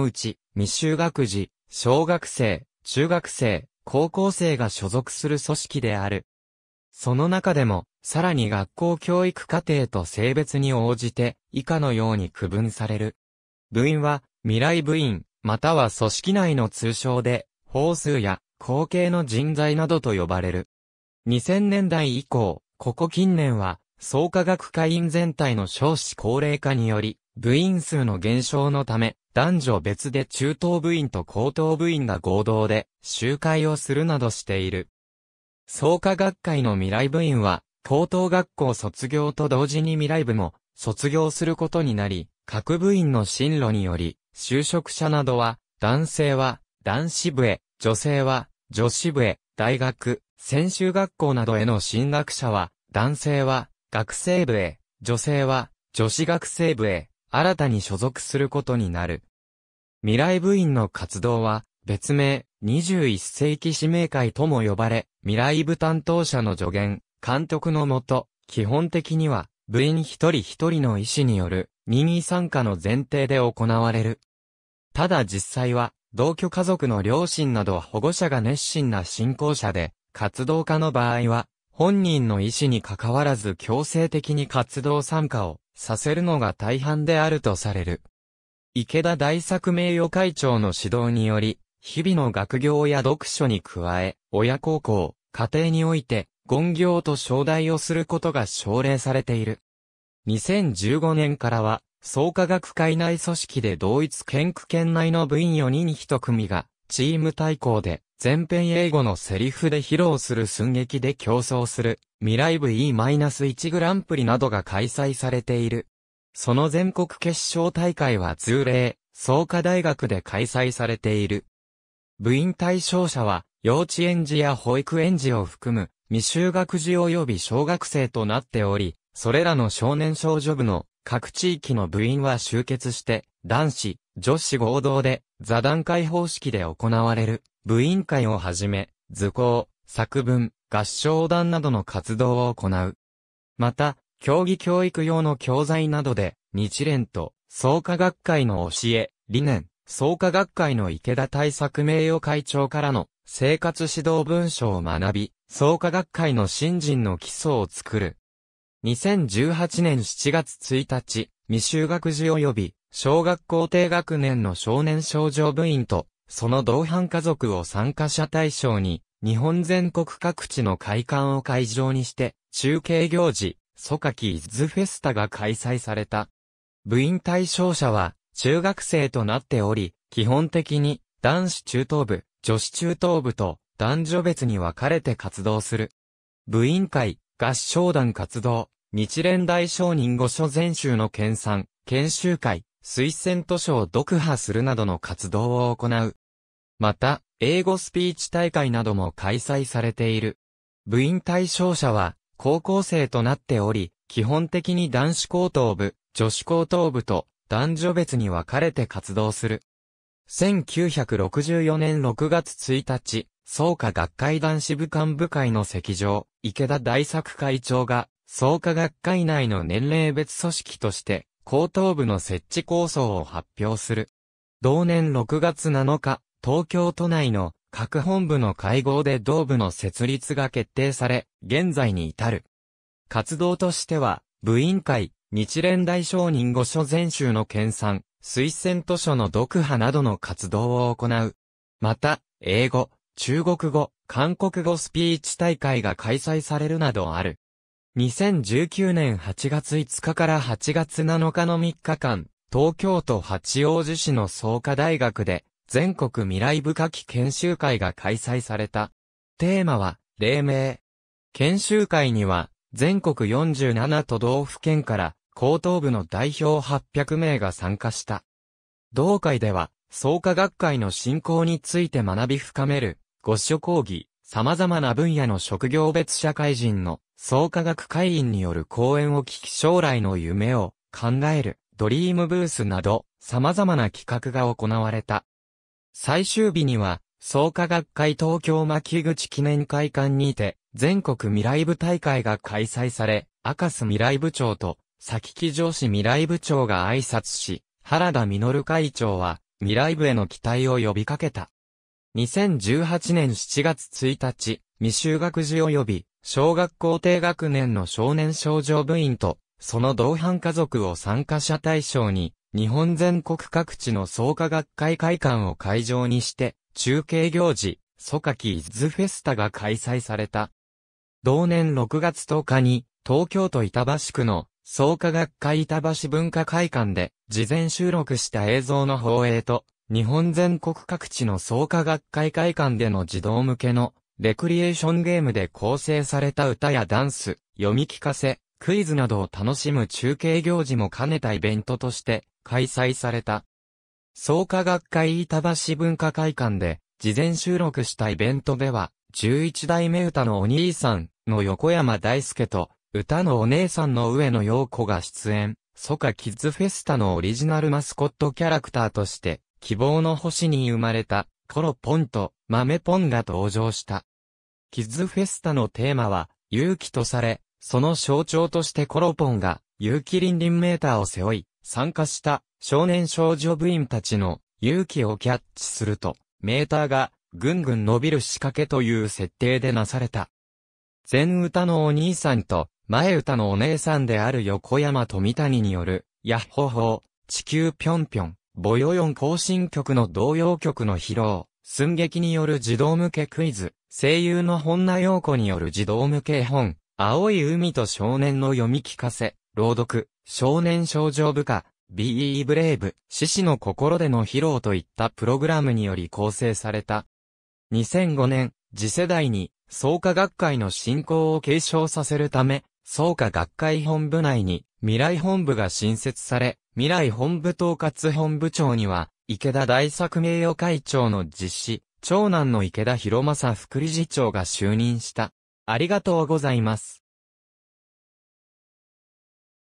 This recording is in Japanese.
のうち、未就学児、小学生、中学生、高校生が所属する組織である。その中でも、さらに学校教育課程と性別に応じて、以下のように区分される。部員は、未来部員、または組織内の通称で、法数や、後継の人材などと呼ばれる。2000年代以降、ここ近年は、創価学会員全体の少子高齢化により、部員数の減少のため、男女別で中等部員と高等部員が合同で集会をするなどしている。創価学会の未来部員は、高等学校卒業と同時に未来部も卒業することになり、各部員の進路により、就職者などは、男性は男子部へ、女性は女子部へ、大学、専修学校などへの進学者は、男性は学生部へ、女性は女子学生部へ、新たに所属することになる。未来部員の活動は、別名、21世紀使命会とも呼ばれ、未来部担当者の助言、監督のもと、基本的には、部員一人一人の意思による、任意参加の前提で行われる。ただ実際は、同居家族の両親など保護者が熱心な信仰者で、活動家の場合は、本人の意思に関わらず強制的に活動参加をさせるのが大半であるとされる。池田大作名誉会長の指導により、日々の学業や読書に加え、親孝行、家庭において、言行と招待をすることが奨励されている。2015年からは、創価学会内組織で同一研究圏内の部員4人1組が、チーム対抗で、全編英語のセリフで披露する寸劇で競争する、未来部 E-1 グランプリなどが開催されている。その全国決勝大会は通例、創価大学で開催されている。部員対象者は、幼稚園児や保育園児を含む、未就学児及び小学生となっており、それらの少年少女部の各地域の部員は集結して、男子、女子合同で座談会方式で行われる。部員会をはじめ、図工、作文、合唱団などの活動を行う。また、競技教育用の教材などで、日蓮と、創価学会の教え、理念、創価学会の池田対策名誉会長からの生活指導文書を学び、創価学会の新人の基礎を作る。2018年7月1日、未就学児及び、小学校低学年の少年少女部員と、その同伴家族を参加者対象に、日本全国各地の会館を会場にして、中継行事、ソカキイズフェスタが開催された。部員対象者は、中学生となっており、基本的に、男子中等部、女子中等部と、男女別に分かれて活動する。部員会、合唱団活動、日蓮大商人御所全集の研鑽、研修会、推薦図書を読破するなどの活動を行う。また、英語スピーチ大会なども開催されている。部員対象者は、高校生となっており、基本的に男子高等部、女子高等部と男女別に分かれて活動する。1964年6月1日、創価学会男子部幹部会の席上、池田大作会長が、創価学会内の年齢別組織として、高等部の設置構想を発表する。同年6月7日、東京都内の各本部の会合で同部の設立が決定され、現在に至る。活動としては、部員会、日蓮大商人御所全集の研鑽、推薦図書の読破などの活動を行う。また、英語、中国語、韓国語スピーチ大会が開催されるなどある。2019年8月5日から8月7日の3日間、東京都八王子市の創価大学で、全国未来部き研修会が開催された。テーマは、黎明。研修会には、全国47都道府県から、高等部の代表800名が参加した。同会では、創価学会の振興について学び深める、ご所講義、様々な分野の職業別社会人の創価学会員による講演を聞き将来の夢を考えるドリームブースなど様々な企画が行われた。最終日には、創価学会東京牧口記念会館にて、全国未来部大会が開催され、赤須未来部長と、先木木上司未来部長が挨拶し、原田実会長は、未来部への期待を呼びかけた。2018年7月1日、未就学児及び、小学校低学年の少年少女部員と、その同伴家族を参加者対象に、日本全国各地の創価学会会館を会場にして、中継行事、ソカキイズフェスタが開催された。同年6月10日に、東京都板橋区の創価学会板橋文化会館で、事前収録した映像の放映と、日本全国各地の創価学会会館での児童向けの、レクリエーションゲームで構成された歌やダンス、読み聞かせ、クイズなどを楽しむ中継行事も兼ねたイベントとして、開催された。創価学会板橋文化会館で、事前収録したイベントでは、11代目歌のお兄さんの横山大輔と、歌のお姉さんの上野陽子が出演、ソカキッズフェスタのオリジナルマスコットキャラクターとして、希望の星に生まれた、コロポンと、豆ポンが登場した。キッズフェスタのテーマは、勇気とされ、その象徴としてコロポンが、勇気リンメーターを背負い、参加した少年少女部員たちの勇気をキャッチすると、メーターがぐんぐん伸びる仕掛けという設定でなされた。前歌のお兄さんと前歌のお姉さんである横山富谷による、ヤッホホー、地球ぴょんぴょん、ボヨヨン更新曲の同様曲の披露、寸劇による児童向けクイズ、声優の本名陽子による児童向け本、青い海と少年の読み聞かせ、朗読、少年少女部下、BE ブレイブ、獅子の心での披露といったプログラムにより構成された。2005年、次世代に、創価学会の振興を継承させるため、創価学会本部内に未来本部が新設され、未来本部統括本部長には、池田大作名誉会長の実施、長男の池田博正副理事長が就任した。ありがとうございます。